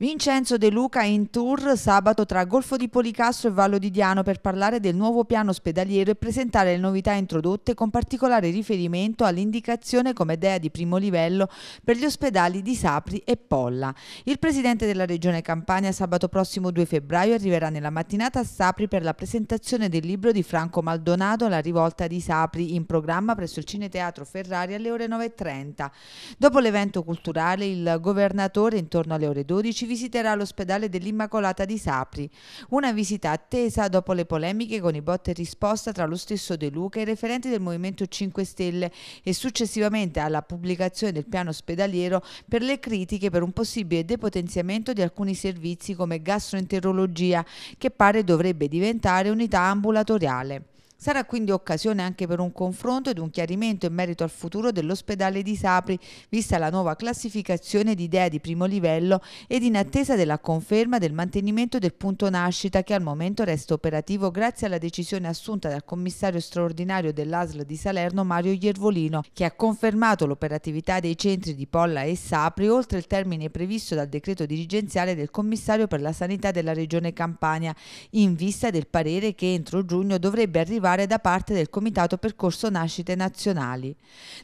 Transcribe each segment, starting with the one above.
Vincenzo De Luca è in tour sabato tra Golfo di Policastro e Vallo di Diano per parlare del nuovo piano ospedaliero e presentare le novità introdotte con particolare riferimento all'indicazione come DEA di primo livello per gli ospedali di Sapri e Polla. Il presidente della regione Campania sabato prossimo 2 febbraio arriverà nella mattinata a Sapri per la presentazione del libro di Franco Maldonado La rivolta di Sapri in programma presso il Cineteatro Ferrari alle ore 9.30. Dopo l'evento culturale il governatore intorno alle ore 12 visiterà l'ospedale dell'Immacolata di Sapri, una visita attesa dopo le polemiche con i botte risposta tra lo stesso De Luca e i referenti del Movimento 5 Stelle e successivamente alla pubblicazione del piano ospedaliero per le critiche per un possibile depotenziamento di alcuni servizi come gastroenterologia che pare dovrebbe diventare unità ambulatoriale. Sarà quindi occasione anche per un confronto ed un chiarimento in merito al futuro dell'ospedale di Sapri, vista la nuova classificazione di idea di primo livello ed in attesa della conferma del mantenimento del punto nascita che al momento resta operativo grazie alla decisione assunta dal commissario straordinario dell'ASL di Salerno Mario Iervolino, che ha confermato l'operatività dei centri di Polla e Sapri oltre il termine previsto dal decreto dirigenziale del commissario per la sanità della regione Campania, in vista del parere che entro giugno dovrebbe arrivare arrivare da parte del Comitato Percorso Nascite Nazionali.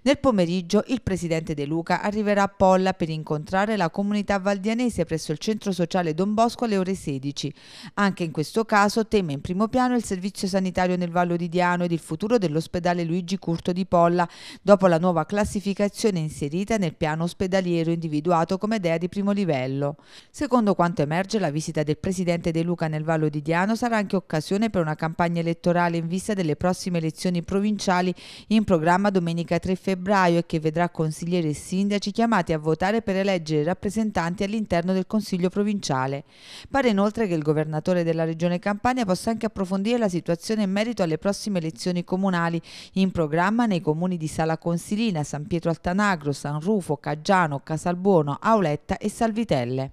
Nel pomeriggio il presidente De Luca arriverà a Polla per incontrare la comunità valdianese presso il centro sociale Don Bosco alle ore 16. Anche in questo caso tema in primo piano il servizio sanitario nel Vallo di Diano ed il futuro dell'ospedale Luigi Curto di Polla dopo la nuova classificazione inserita nel piano ospedaliero individuato come idea di primo livello. Secondo quanto emerge la visita del presidente De Luca nel Vallo di Diano sarà anche occasione per una campagna elettorale in vista delle prossime elezioni provinciali in programma domenica 3 febbraio e che vedrà consiglieri e sindaci chiamati a votare per eleggere i rappresentanti all'interno del Consiglio provinciale. Pare inoltre che il governatore della Regione Campania possa anche approfondire la situazione in merito alle prossime elezioni comunali in programma nei comuni di Sala Consilina, San Pietro Altanagro, San Rufo, Caggiano, Casalbuono, Auletta e Salvitelle.